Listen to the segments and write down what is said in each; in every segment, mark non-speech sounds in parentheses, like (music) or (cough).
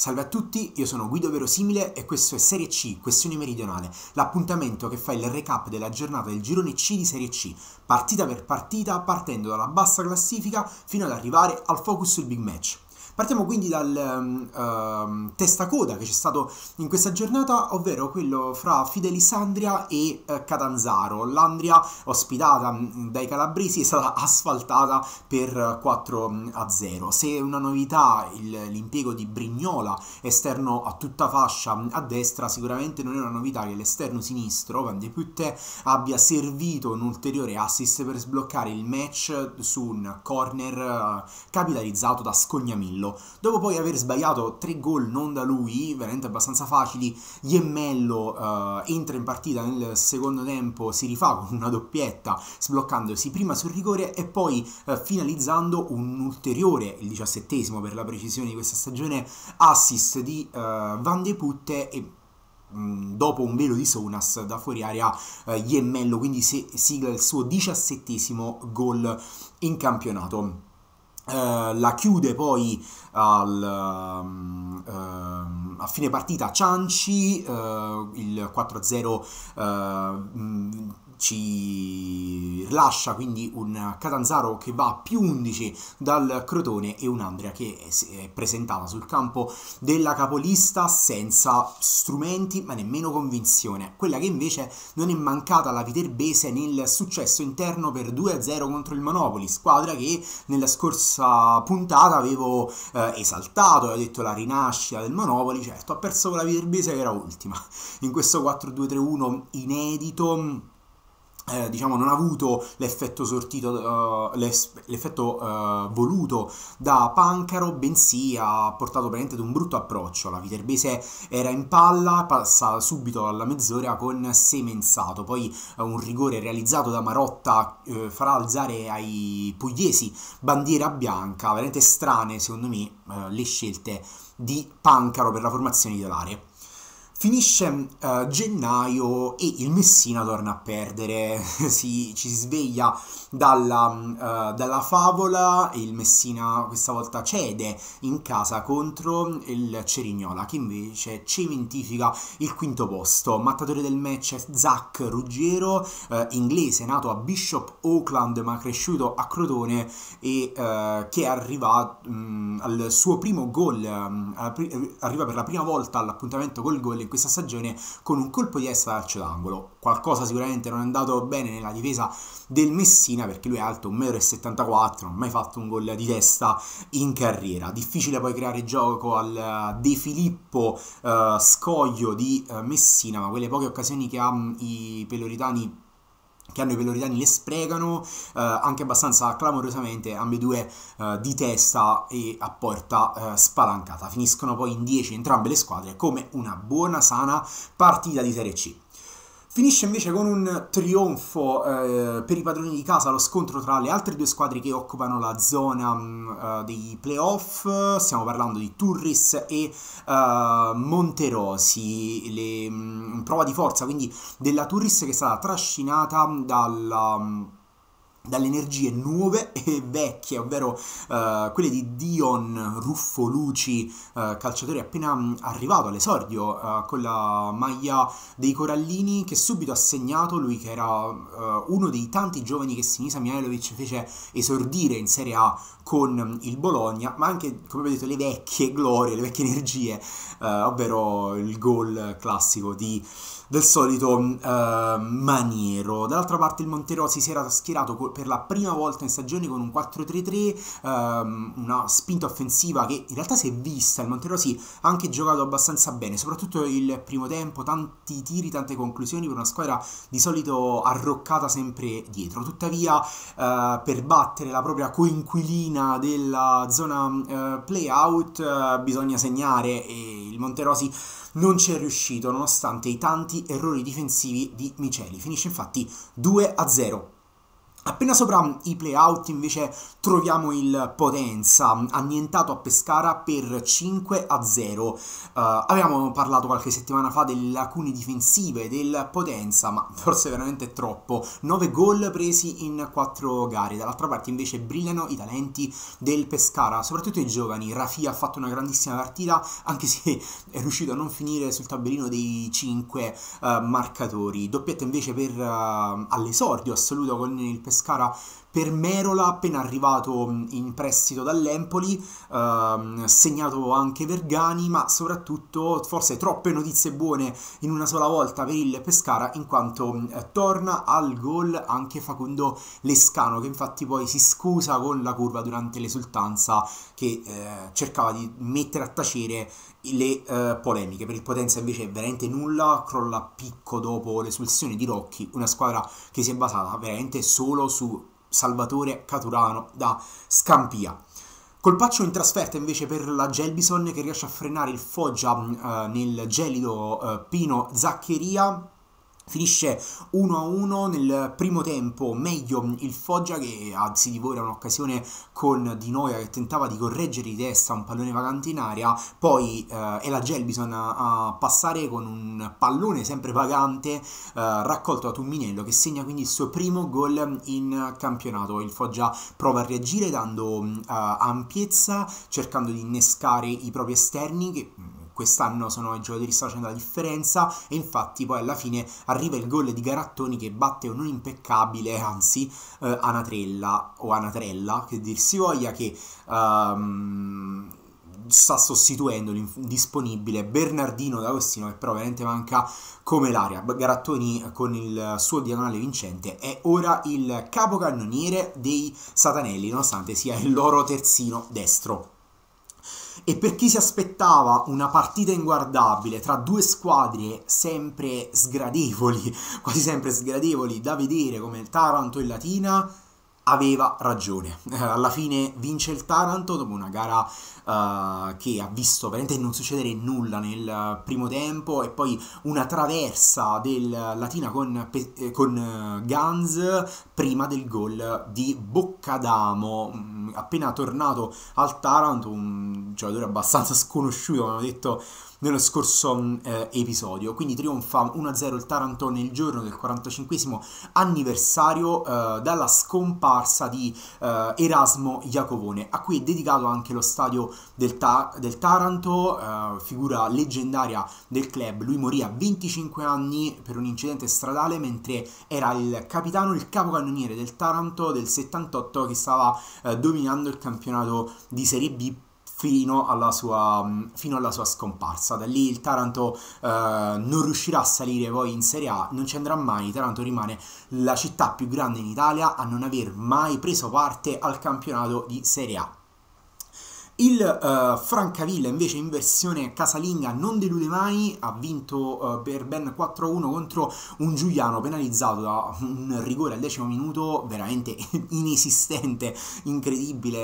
Salve a tutti, io sono Guido Verosimile e questo è Serie C, Questione Meridionale, l'appuntamento che fa il recap della giornata del girone C di Serie C, partita per partita, partendo dalla bassa classifica fino ad arrivare al focus sul big match. Partiamo quindi dal um, ehm, uh, ehm, testacoda che c'è stato in questa giornata, ovvero quello fra Fidelisandria e uh, Catanzaro. L'Andria ospitata mm, dai calabresi è stata (laughs) asfaltata per 4 eh, mm, a 0. Se una novità l'impiego di Brignola esterno a tutta fascia mm, a destra, sicuramente non è una novità che l'esterno sinistro Van de Putte abbia servito un ulteriore assist per sbloccare il match su un corner eh, capitalizzato da Scognamillo Mello. Dopo poi aver sbagliato tre gol non da lui, veramente abbastanza facili, Iemmello uh, eh, entra in partita nel secondo tempo, si rifà con una doppietta, sbloccandosi prima sul rigore e poi uh, finalizzando un ulteriore, il diciassettesimo per la precisione di questa stagione, assist di uh, Van de Putte e mm, dopo un velo di Sonas da fuori area eh, Iemmello, quindi sigla il suo diciassettesimo gol in campionato. Eh, la chiude poi al, um, uh, a fine partita Cianci, uh, il 4-0 ci lascia quindi un Catanzaro che va a più 11 dal Crotone e un Andrea che è presentata sul campo della capolista senza strumenti ma nemmeno convinzione, quella che invece non è mancata alla Viterbese nel successo interno per 2-0 contro il Monopoli, squadra che nella scorsa puntata avevo eh, esaltato, avevo detto la rinascita del Monopoli, certo ha perso con la Viterbese che era ultima, in questo 4-2-3-1 inedito eh, diciamo, non ha avuto l'effetto sortito, uh, l'effetto uh, voluto da Pancaro, bensì ha portato veramente ad un brutto approccio. La Viterbese era in palla, passa subito alla mezz'ora con Semenzato, poi uh, un rigore realizzato da Marotta farà alzare ai pugliesi bandiera bianca, veramente strane secondo me le scelte di Pancaro per la formazione titolare. Finisce uh, gennaio e il Messina torna a perdere, (laughs) si, ci si sveglia dalla, uh, dalla, favola e il Messina questa volta cede in casa contro il Cerignola che invece cementifica il quinto posto. Mattatore del match è Zach Ruggiero, uh, inglese nato a Bishop Auckland ma cresciuto a Crotone e che arriva um, al suo primo gol, um, arriva per la prima volta all'appuntamento col gol in questa stagione con un colpo di testa calcio d'angolo. Qualcosa sicuramente non è andato bene nella difesa del Messina perché lui è alto 1,74 m, non ha mai fatto un gol di testa in carriera. Difficile poi creare gioco al eh, De Filippo eh, scoglio di eh, Messina, ma quelle poche occasioni che ha mm, i peloritani che hanno i peloriani le sprecano eh, anche abbastanza clamorosamente ambedue eh, di testa e a porta eh, spalancata finiscono poi in 10 entrambe le squadre come una buona sana partita di Serie C Finisce invece con un trionfo eh, per i padroni di casa lo scontro tra le altre due squadre che occupano la zona mh, mm, eh, uh, dei playoff, stiamo parlando di Turris e uh, Monterosi, le, mh, mm, prova di forza quindi della Turris che è stata trascinata dalla... Mh, mm, dalle energie nuove (laughs) e vecchie, ovvero uh, quelle di Dion Ruffoluci, uh, eh, calciatore appena mm, arrivato all'esordio uh, con la maglia dei Corallini, che subito ha segnato lui che era uno dei tanti giovani che Sinisa Mihailovic fece esordire in Serie A con il Bologna, ma anche, come vedete, le vecchie glorie, le vecchie energie, eh, ovvero il gol classico di, del solito eh, Maniero. Dall'altra parte il Monterosi si era schierato col, per la prima volta in stagione con un 4-3-3, ehm, una spinta offensiva che in realtà si è vista, il Monterosi ha anche giocato abbastanza bene, soprattutto il primo tempo, tanti tiri, tante conclusioni per una squadra di solito arroccata sempre dietro. Tuttavia, eh, per battere la propria coinquilina prima della zona eh, playout eh, bisogna segnare e il Monterosi non ci è riuscito nonostante i tanti errori difensivi di Miceli. Finisce infatti 2-0. Appena sopra i playout invece troviamo il Potenza, annientato a Pescara per 5 a 0. Uh, eh, avevamo parlato qualche settimana fa delle lacune difensive del Potenza, ma forse veramente troppo. 9 gol presi in 4 gare. Dall'altra parte invece brillano i talenti del Pescara, soprattutto i giovani. Rafi ha fatto una grandissima partita, anche se (laughs) è riuscito a non finire sul tabellino dei 5 uh, eh, marcatori. Doppietta invece per uh, all'esordio assoluto con il Pescara escalar. per Merola appena arrivato mm, in prestito dall'Empoli, ehm, segnato anche Vergani, ma soprattutto forse troppe notizie buone in una sola volta per il Pescara in quanto eh, torna al gol anche Facundo Lescano che infatti poi si scusa con la curva durante l'esultanza che eh, cercava di mettere a tacere le eh, polemiche. Per il Potenza invece è veramente nulla, crolla a picco dopo l'espulsione di Rocchi, una squadra che si è basata veramente solo su Salvatore Caturano da Scampia. Colpaccio in trasferta invece per la Gelbison che riesce a frenare il Foggia mm, eh, nel gelido eh, Pino Zaccheria Finisce 1-1 nel primo tempo, meglio il Foggia che si divora un'occasione con Di Noia che tentava di correggere di testa un pallone vagante in aria, poi eh, è la Gelbison a, a, passare con un pallone sempre vagante eh, raccolto da Tumminello che segna quindi il suo primo gol in campionato. Il Foggia prova a reagire dando eh, ampiezza, cercando di innescare i propri esterni che mm, quest'anno sono i giocatori che stanno facendo la differenza e infatti poi alla fine arriva il gol di Garattoni che batte un impeccabile, anzi eh, Anatrella o Anatrella che dir si voglia che um, sta sostituendo l'indisponibile Bernardino D'Agostino che però ovviamente manca come l'aria. Garattoni eh, con il suo diagonale vincente è ora il capocannoniere dei Satanelli nonostante sia il loro terzino destro. E per chi si aspettava una partita inguardabile tra due squadre sempre sgradevoli, (laughs) quasi sempre sgradevoli da vedere come il Taranto e Latina, aveva ragione. Eh, alla fine vince il Taranto dopo una gara uh, che ha visto veramente non succedere nulla nel eh, primo tempo e poi una traversa del Latina con, con Gans prima del gol di Boccadamo. Mm, appena tornato al Taranto, un giocatore abbastanza sconosciuto, come ho detto nello scorso mm, eh, episodio. Quindi trionfa 1-0 il Taranto nel giorno del 45 anniversario eh, dalla scomparsa comparsa di eh, Erasmo Iacovone, a cui è dedicato anche lo stadio del, Ta del Taranto, eh, figura leggendaria del club. Lui morì a 25 anni per un incidente stradale mentre era il capitano, il capocannoniere del Taranto del 78 che stava eh, dominando il campionato di Serie B fino alla sua, mm, fino alla sua scomparsa. Da lì il Taranto eh, non riuscirà a salire poi in Serie A, non ci andrà mai, Taranto rimane la città più grande in Italia a non aver mai preso parte al campionato di Serie A. Il uh, Francavilla invece in versione casalinga non delude mai, ha vinto uh, per ben 4-1 contro un Giuliano penalizzato da un rigore al decimo minuto veramente (laughs) inesistente, incredibile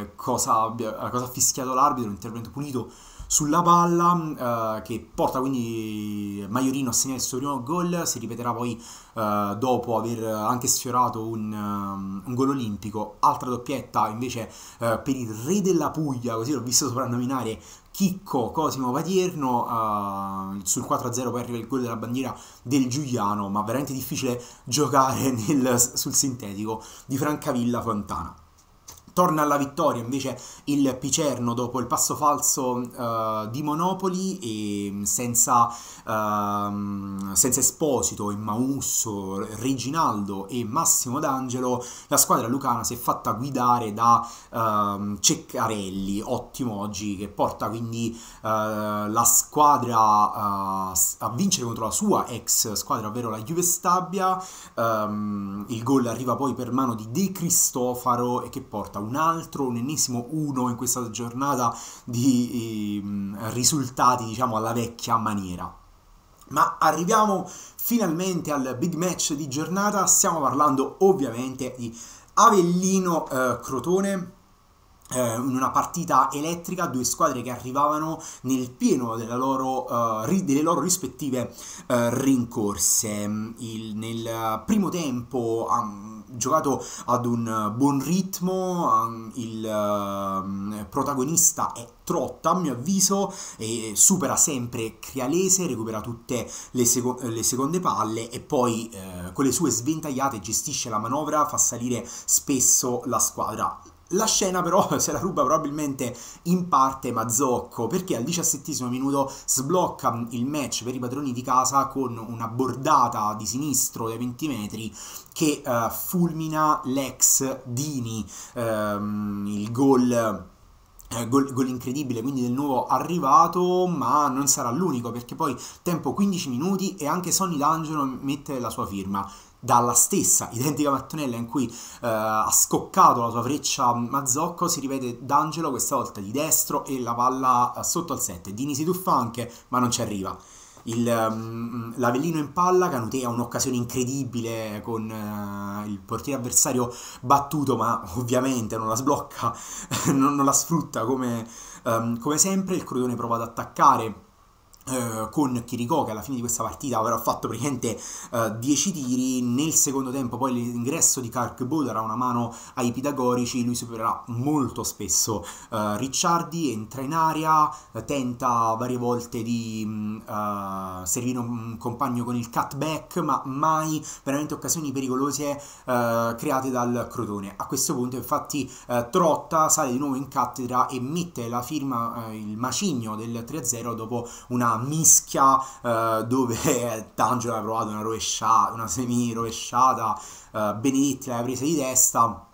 eh, cosa, cosa ha fischiato l'arbitro, un intervento pulito sulla palla eh, che porta quindi Maiorino a segnare il suo primo gol, si ripeterà poi eh, dopo aver anche sfiorato un, um, un gol olimpico, altra doppietta invece eh, per il re della Puglia, così l'ho visto soprannominare Chicco Cosimo Patierno uh, eh, sul 4-0 poi arriva il gol della bandiera del Giuliano ma veramente difficile giocare nel, sul sintetico di Francavilla Fontana torna alla vittoria invece il Picerno dopo il passo falso uh, di Monopoli e ehm, senza, uh, senza Esposito, Emmaus, Reginaldo e Massimo D'Angelo la squadra lucana si è fatta guidare da uh, Ceccarelli, ottimo oggi, che porta quindi eh, la squadra eh, a vincere contro la sua ex squadra, ovvero la Juve Stabia, um, il gol arriva poi per mano di De Cristofaro e che porta un un altro, un ennesimo 1 in questa giornata di eh, risultati, diciamo, alla vecchia maniera. Ma arriviamo finalmente al big match di giornata, stiamo parlando ovviamente di Avellino eh, Crotone, eh, in una partita elettrica, due squadre che arrivavano nel pieno loro, uh, delle loro rispettive uh, rincorse. Il, nel primo tempo um, giocato ad un eh, buon ritmo, il ehm, protagonista è Trotta, a mio avviso, e supera sempre Crialese, recupera tutte le, seco- eh, le seconde palle e poi eh, con le sue sventagliate gestisce la manovra, fa salire spesso la squadra. La scena però (laughs) se la ruba probabilmente in parte Mazzocco perché al diciassettesimo minuto sblocca il match per i padroni di casa con una bordata di sinistro dai 20 metri che uh, fulmina l'ex Dini, um, il gol... Eh, gol, gol, incredibile, quindi del nuovo arrivato, ma non sarà l'unico perché poi tempo 15 minuti e anche Sonny D'Angelo mette la sua firma dalla stessa identica mattonella in cui eh, ha scoccato la sua freccia Mazzocco si rivede D'Angelo questa volta di destro e la palla eh, sotto al 7 Dini si tuffa anche ma non ci arriva il, um, l'Avellino in palla, Canute ha un'occasione incredibile con uh, il portiere avversario battuto, ma ovviamente non la sblocca, (laughs) non, non, la sfrutta come, um, come sempre. Il Crotone prova ad attaccare eh, con Chirico che alla fine di questa partita avrà fatto praticamente 10 uh, eh, tiri nel secondo tempo poi l'ingresso di Carkbo darà una mano ai pitagorici lui supererà molto spesso uh, Ricciardi entra in aria tenta varie volte di mm, servire un compagno con il cutback ma mai veramente occasioni pericolose create dal Crotone a questo punto infatti Trotta sale di nuovo in cattedra e mette la firma il macigno del 3-0 dopo una mischia eh, dove (laughs) D'Angelo aveva provato una rovesciata, una semi rovesciata, eh, Benedetti l'aveva presa di testa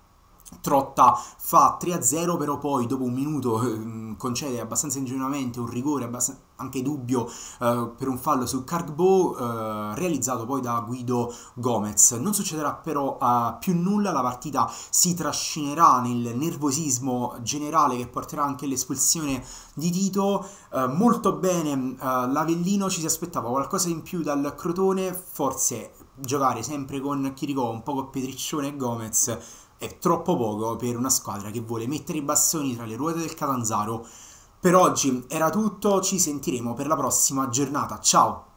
Trotta fa 3-0, però poi dopo un minuto ehm, concede abbastanza ingenuamente un rigore anche dubbio eh, per un fallo su Cargbo eh, realizzato poi da Guido Gomez. Non succederà però eh, più nulla, la partita si trascinerà nel nervosismo generale che porterà anche l'espulsione di Tito. Eh, molto bene eh, l'Avellino, ci si aspettava qualcosa in più dal Crotone, forse giocare sempre con Chirico, un po' con Pietriccione e Gomez è troppo poco per una squadra che vuole mettere i bastoni tra le ruote del Catanzaro. Per oggi era tutto, ci sentiremo per la prossima giornata. Ciao!